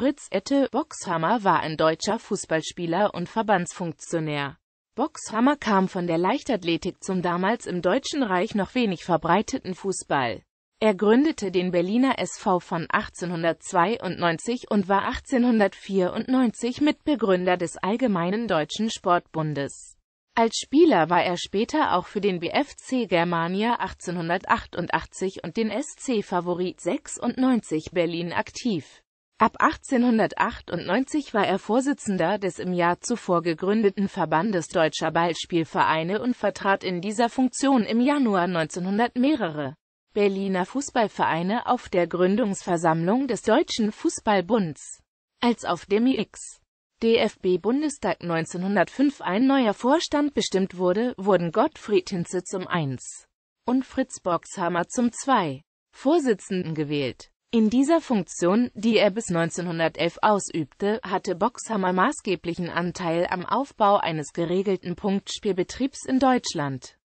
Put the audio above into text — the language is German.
Fritz Ette Boxhammer war ein deutscher Fußballspieler und Verbandsfunktionär. Boxhammer kam von der Leichtathletik zum damals im Deutschen Reich noch wenig verbreiteten Fußball. Er gründete den Berliner SV von 1892 und war 1894 Mitbegründer des Allgemeinen Deutschen Sportbundes. Als Spieler war er später auch für den BFC Germania 1888 und den SC Favorit 96 Berlin aktiv. Ab 1898 war er Vorsitzender des im Jahr zuvor gegründeten Verbandes Deutscher Ballspielvereine und vertrat in dieser Funktion im Januar 1900 mehrere Berliner Fußballvereine auf der Gründungsversammlung des Deutschen Fußballbunds. Als auf dem IX. DFB-Bundestag 1905 ein neuer Vorstand bestimmt wurde, wurden Gottfried Hinze zum 1 und Fritz Boxhammer zum 2 Vorsitzenden gewählt in dieser Funktion, die er bis 1911 ausübte, hatte Boxhammer maßgeblichen Anteil am Aufbau eines geregelten Punktspielbetriebs in Deutschland